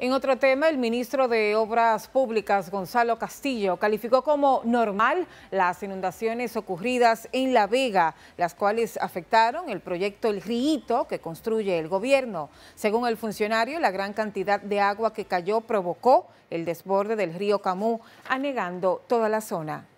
En otro tema, el ministro de Obras Públicas, Gonzalo Castillo, calificó como normal las inundaciones ocurridas en La Vega, las cuales afectaron el proyecto El Ríito, que construye el gobierno. Según el funcionario, la gran cantidad de agua que cayó provocó el desborde del río Camú, anegando toda la zona.